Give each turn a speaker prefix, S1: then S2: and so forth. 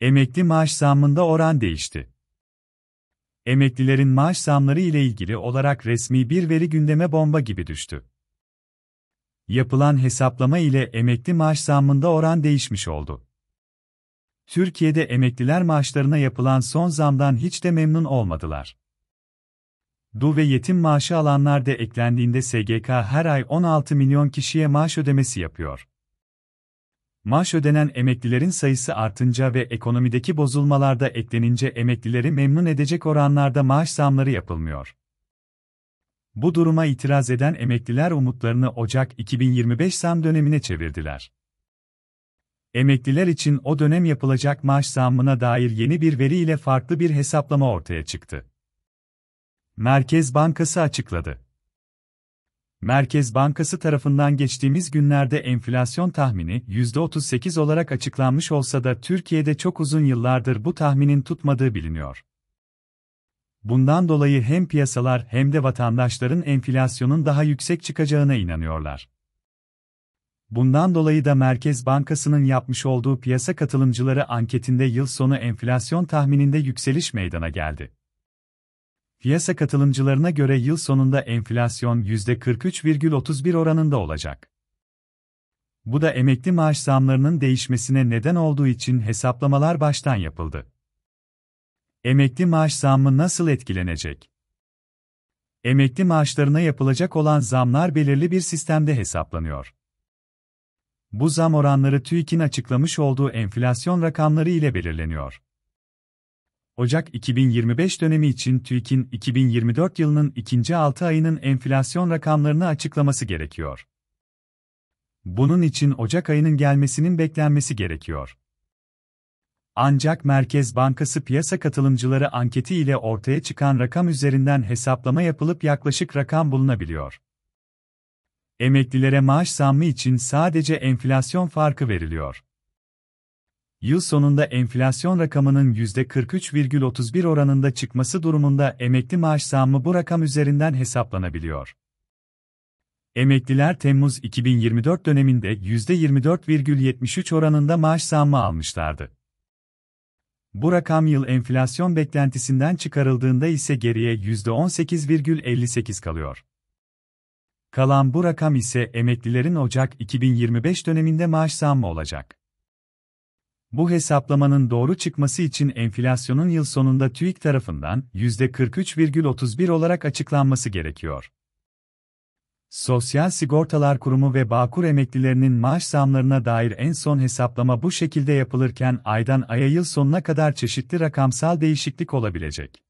S1: Emekli maaş zammında oran değişti. Emeklilerin maaş zamları ile ilgili olarak resmi bir veri gündeme bomba gibi düştü. Yapılan hesaplama ile emekli maaş zammında oran değişmiş oldu. Türkiye'de emekliler maaşlarına yapılan son zamdan hiç de memnun olmadılar. Du ve yetim maaşı alanlar da eklendiğinde SGK her ay 16 milyon kişiye maaş ödemesi yapıyor. Maaş ödenen emeklilerin sayısı artınca ve ekonomideki bozulmalarda eklenince emeklileri memnun edecek oranlarda maaş zamları yapılmıyor. Bu duruma itiraz eden emekliler umutlarını Ocak 2025 zam dönemine çevirdiler. Emekliler için o dönem yapılacak maaş zammına dair yeni bir veri ile farklı bir hesaplama ortaya çıktı. Merkez Bankası açıkladı. Merkez Bankası tarafından geçtiğimiz günlerde enflasyon tahmini %38 olarak açıklanmış olsa da Türkiye'de çok uzun yıllardır bu tahminin tutmadığı biliniyor. Bundan dolayı hem piyasalar hem de vatandaşların enflasyonun daha yüksek çıkacağına inanıyorlar. Bundan dolayı da Merkez Bankası'nın yapmış olduğu piyasa katılımcıları anketinde yıl sonu enflasyon tahmininde yükseliş meydana geldi. Fiyasa katılımcılarına göre yıl sonunda enflasyon %43,31 oranında olacak. Bu da emekli maaş zamlarının değişmesine neden olduğu için hesaplamalar baştan yapıldı. Emekli maaş zammı nasıl etkilenecek? Emekli maaşlarına yapılacak olan zamlar belirli bir sistemde hesaplanıyor. Bu zam oranları TÜİK'in açıklamış olduğu enflasyon rakamları ile belirleniyor. Ocak 2025 dönemi için TÜİK'in 2024 yılının ikinci 6 ayının enflasyon rakamlarını açıklaması gerekiyor. Bunun için Ocak ayının gelmesinin beklenmesi gerekiyor. Ancak Merkez Bankası piyasa katılımcıları anketi ile ortaya çıkan rakam üzerinden hesaplama yapılıp yaklaşık rakam bulunabiliyor. Emeklilere maaş zammı için sadece enflasyon farkı veriliyor yıl sonunda enflasyon rakamının %43,31 oranında çıkması durumunda emekli maaş zammı bu rakam üzerinden hesaplanabiliyor. Emekliler Temmuz 2024 döneminde %24,73 oranında maaş zammı almışlardı. Bu rakam yıl enflasyon beklentisinden çıkarıldığında ise geriye %18,58 kalıyor. Kalan bu rakam ise emeklilerin Ocak 2025 döneminde maaş zammı olacak. Bu hesaplamanın doğru çıkması için enflasyonun yıl sonunda TÜİK tarafından %43,31 olarak açıklanması gerekiyor. Sosyal Sigortalar Kurumu ve Bağkur emeklilerinin maaş zamlarına dair en son hesaplama bu şekilde yapılırken aydan aya yıl sonuna kadar çeşitli rakamsal değişiklik olabilecek.